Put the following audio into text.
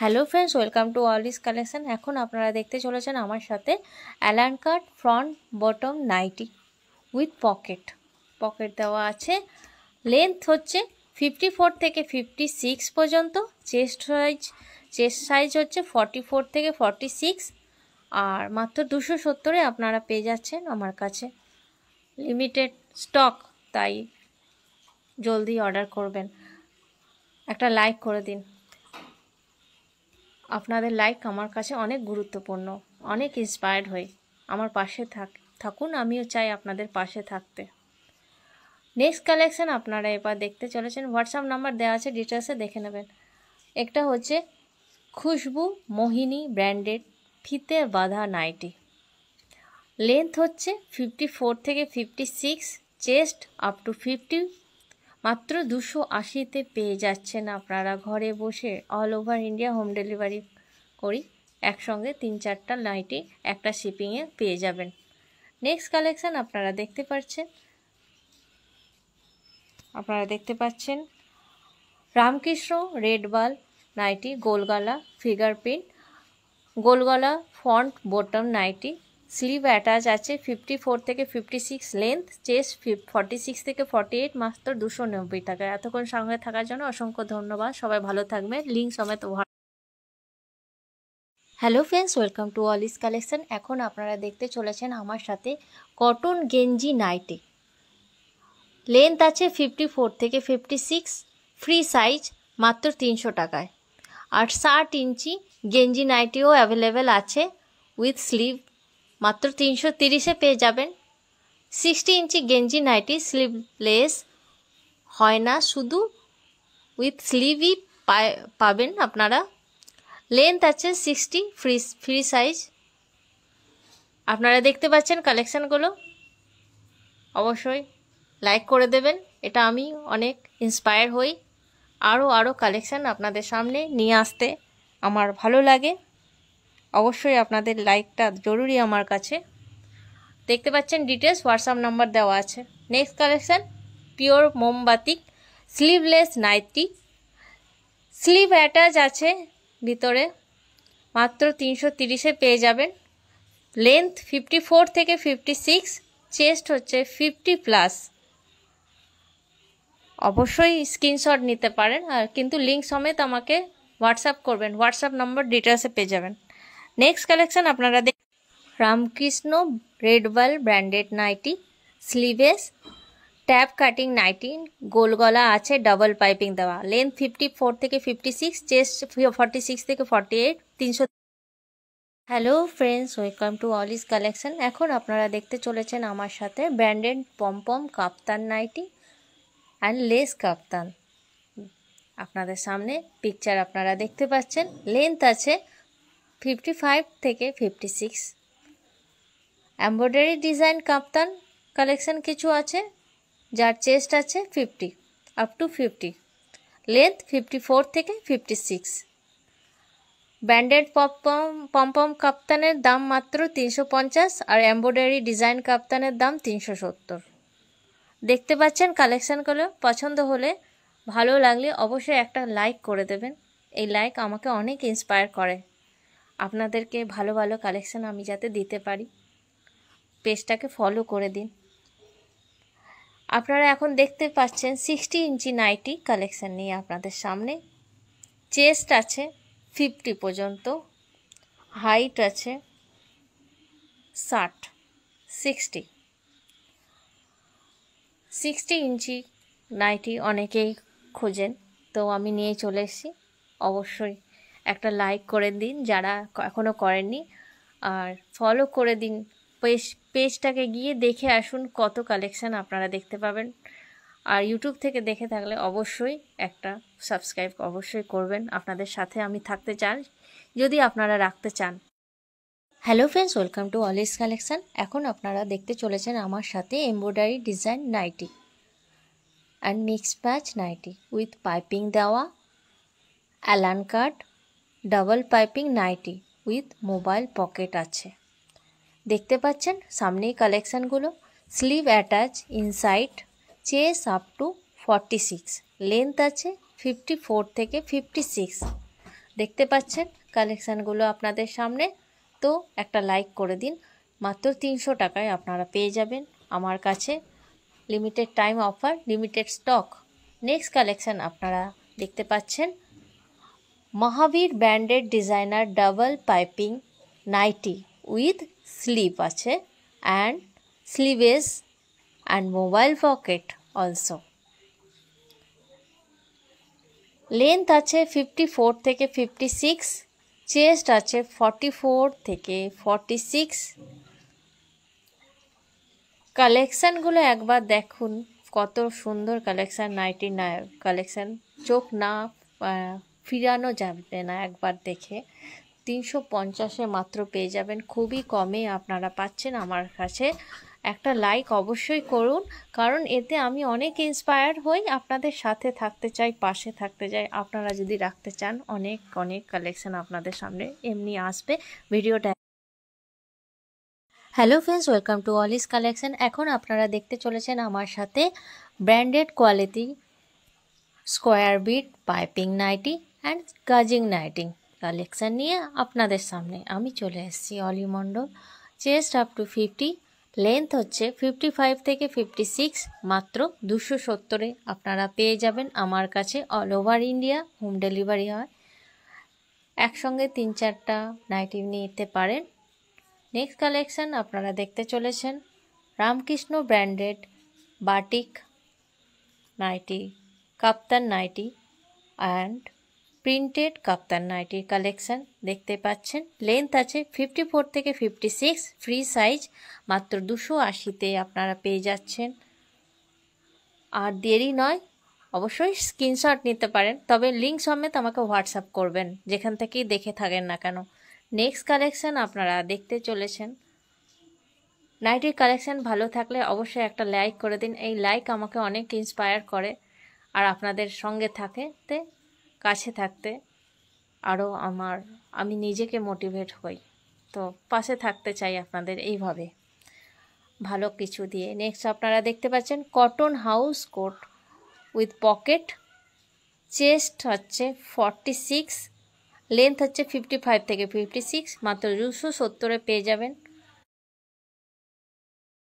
hello friends welcome to Oli's collection এখন আপনারা দেখতে চলেছেন আমার সাথে অ্যালান front bottom nighty with pocket pocket দেওয়া আছে লেন্থ হচ্ছে ফিফটি ফোর থেকে ফিফটি সিক্স পর্যন্ত চেস্ট সাইজ চেস্ট সাইজ হচ্ছে ফর্টি ফোর থেকে ফর্টি সিক্স আর মাত্র দুশো সত্তরে আপনারা পেয়ে যাচ্ছেন আমার কাছে লিমিটেড স্টক তাই জলদি অর্ডার করবেন একটা লাইক করে দিন আপনাদের লাইক আমার কাছে অনেক গুরুত্বপূর্ণ অনেক ইন্সপায়ার্ড হই আমার পাশে থাক থাকুন আমিও চাই আপনাদের পাশে থাকতে নেক্সট কালেকশান আপনারা এবার দেখতে চলেছেন হোয়াটসঅ্যাপ নাম্বার দেওয়া আছে ডিটেলসে দেখে নেবেন একটা হচ্ছে খুশবু মোহিনী ব্র্যান্ডেড ফিতে বাঁধা নাইটি লেন্থ হচ্ছে ফিফটি ফোর থেকে fifty six chest up to fifty মাত্র দুশো আশিতে পেয়ে যাচ্ছেন আপনারা ঘরে বসে all over India home delivery করি একসঙ্গে তিন চারটা নাইটি একটা শিপিংয়ে পেয়ে যাবেন নেক্সট কালেকশান আপনারা দেখতে পাচ্ছেন আপনারা দেখতে পাচ্ছেন রামকৃষ্ণ রেড বাল নাইটি গোলগলা ফিগার প্রিন্ট গোলগলা front bottom nighty sleeve attach আছে ফিফটি ফোর থেকে fifty six length chest forty six থেকে ফর্টি এইট মাত্র দুশো নব্বই টাকা এতক্ষণ সঙ্গে থাকার জন্য অসংখ্য ধন্যবাদ সবাই ভালো থাকবে লিঙ্ক সমেত hello friends welcome to Oli's collection এখন আপনারা দেখতে চলেছেন আমার সাথে কটন গেঞ্জি নাইটি লেন্থ আছে ফিফটি ফোর থেকে ফিফটি সিক্স ফ্রি সাইজ মাত্র তিনশো টাকায় আর ষাট ইঞ্চি গেঞ্জি নাইটিও অ্যাভেলেবেল আছে উইথ স্লিভ মাত্র তিনশো তিরিশে পেয়ে যাবেন সিক্সটি ইঞ্চি গেঞ্জি নাইটি স্লিভলেস হয় না শুধু উইথ স্লিভই পাবেন আপনারা লেন্থ আছে সিক্সটি ফ্রি ফ্রি সাইজ আপনারা দেখতে পাচ্ছেন কালেকশানগুলো অবশ্যই লাইক করে দেবেন এটা আমি অনেক ইন্সপায়ার হই আরও আরও কালেকশান আপনাদের সামনে নিয়ে আসতে আমার ভালো লাগে অবশ্যই আপনাদের লাইকটা জরুরি আমার কাছে দেখতে পাচ্ছেন ডিটেলস হোয়াটসঅ্যাপ নাম্বার দেওয়া আছে নেক্সট কালেকশান পিওর মোমবাতিক স্লিভলেস নাইটি স্লিভ অ্যাটাচ আছে ভিতরে মাত্র তিনশো তিরিশে পেয়ে যাবেন লেন্থ ফিফটি ফোর থেকে ফিফটি সিক্স চেস্ট হচ্ছে ফিফটি প্লাস অবশ্যই স্ক্রিনশট নিতে পারেন আর কিন্তু লিঙ্ক সমেত আমাকে হোয়াটসঅ্যাপ করবেন হোয়াটসঅ্যাপ নম্বর ডিটেলসে পেয়ে যাবেন নেক্সট কালেকশন আপনারা দেখ Ramakrishna Redwall branded nighty sleeveless ট্যাপ কাটিং নাইটি গোল গলা আছে ডাবল পাইপিং দেওয়া লেন্থ ফিফটি ফোর থেকে fifty six chest forty six থেকে ফর্টি এইট তিনশো hello friends welcome to Oli's collection এখন আপনারা দেখতে চলেছেন আমার সাথে branded pompom kaftan nighty and lace kaftan আপনাদের সামনে পিকচার আপনারা দেখতে পাচ্ছেন লেন্থ আছে ফিফটি ফাইভ থেকে fifty six embroidery design kaftan collection কিছু আছে যার চেস্ট আছে fifty up to fifty length fifty four থেকে fifty six branded pompom pompom কাপ্তানের দাম মাত্র তিনশো পঞ্চাশ আর এম্ব্রয়ডারি ডিজাইন কাপ্তানের দাম তিনশো সত্তর দেখতে পাচ্ছেন কালেকশানগুলো পছন্দ হলে ভালো লাগলে অবশ্যই একটা লাইক করে দেবেন এই লাইক আমাকে অনেক ইন্সপায়ার করে আপনাদেরকে ভালো ভালো কালেকশান আমি যাতে দিতে পারি পেজটাকে ফলো করে দিন আপনারা এখন দেখতে পাচ্ছেন সিক্সটি ইঞ্চি নাইটি কালেকশান নিয়ে আপনাদের সামনে চেস্ট আছে ফিফটি পর্যন্ত হাইট আছে ষাট সিক্সটি সিক্সটি ইঞ্চি নাইটি অনেকেই খোঁজেন তো আমি নিয়ে চলে এসেছি অবশ্যই একটা লাইক করে দিন যারা এখনও করেননি আর ফলো করে দিন পেজ পেজটাকে গিয়ে দেখে আসুন কত কালেকশান আপনারা দেখতে পাবেন আর ইউটিউব থেকে দেখে থাকলে অবশ্যই একটা সাবস্ক্রাইব অবশ্যই করবেন আপনাদের সাথে আমি থাকতে চান যদি আপনারা রাখতে চান hello friends welcome to Oli's collection এখন আপনারা দেখতে চলেছেন আমার সাথে embroidery design nighty and mix patch nighty with piping দেওয়া অ্যালান কার্ড double piping nighty with mobile pocket আছে দেখতে পাচ্ছেন সামনেই কালেকশানগুলো sleeve attach inside chest up to forty six length আছে ফিফটি ফোর থেকে ফিফটি সিক্স দেখতে পাচ্ছেন কালেকশানগুলো আপনাদের সামনে তো একটা লাইক করে দিন মাত্র তিনশো টাকায় আপনারা পেয়ে যাবেন আমার কাছে limited time offer limited stock next collection আপনারা দেখতে পাচ্ছেন মহাবীর ব্র্যান্ডের designer double piping nighty with sleeve আছে and sleeveless and mobile pocket also length আছে ফিফটি ফোর থেকে ফিফটি সিক্স চেস্ট আছে ফর্টি ফোর থেকে ফর্টি সিক্স কালেকশানগুলো একবার দেখুন কত সুন্দর কালেকশান নাইটি নাই কালেকশান চোখ না ফিরানো যাবে না একবার দেখে তিনশো পঞ্চাশে মাত্র পেয়ে যাবেন খুবই কমে আপনারা পাচ্ছেন আমার কাছে একটা লাইক অবশ্যই করুন কারণ এতে আমি অনেক ইন্সপায়ার হই আপনাদের সাথে থাকতে চাই পাশে থাকতে চাই আপনারা যদি রাখতে চান অনেক অনেক কালেকশন আপনাদের সামনে এমনি আসবে ভিডিওটা hello friends welcome to Olis collection এখন আপনারা দেখতে চলেছেন আমার সাথে branded quality square bit piping nighty and গাজিং নাইটিং কালেকশান নিয়ে আপনাদের সামনে আমি চলে এসেছি অলিমণ্ডল chest up to fifty length হচ্ছে ফিফটি ফাইভ থেকে ফিফটি সিক্স মাত্র দুশো সত্তরে আপনারা পেয়ে যাবেন আমার কাছে all over India home delivery হয় একসঙ্গে তিন চারটা নাইটি নিতে পারেন নেক্সট কালেকশান আপনারা দেখতে চলেছেন Ramakrishna branded batik nighty kaftan nighty and printed kaftan নাইটির কালেকশান দেখতে পাচ্ছেন লেন্থ আছে ফিফটি ফোর থেকে ফিফটি সিক্স ফ্রি সাইজ মাত্র দুশো আশিতে আপনারা পেয়ে যাচ্ছেন আর দেরি নয় অবশ্যই স্ক্রিনশট নিতে পারেন তবে লিঙ্ক সমেত আমাকে হোয়াটসঅ্যাপ করবেন যেখান থেকেই দেখে থাকেন না কেন নেক্সট কালেকশান আপনারা দেখতে চলেছেন নাইটির কালেকশান ভালো থাকলে অবশ্যই একটা লাইক করে দিন এই লাইক আমাকে অনেক ইন্সপায়ার করে আর আপনাদের সঙ্গে থাকে তে কাছে থাকতে আরও আমার আমি নিজেকে মোটিভেট হই তো পাশে থাকতে চাই আপনাদের এইভাবে ভালো কিছু দিয়ে নেক্সট আপনারা দেখতে পাচ্ছেন cotton house coat with pocket chest হচ্ছে ফর্টি সিক্স লেন্থ হচ্ছে ফিফটি ফাইভ থেকে ফিফটি সিক্স মাত্র দুশো সত্তরে পেয়ে যাবেন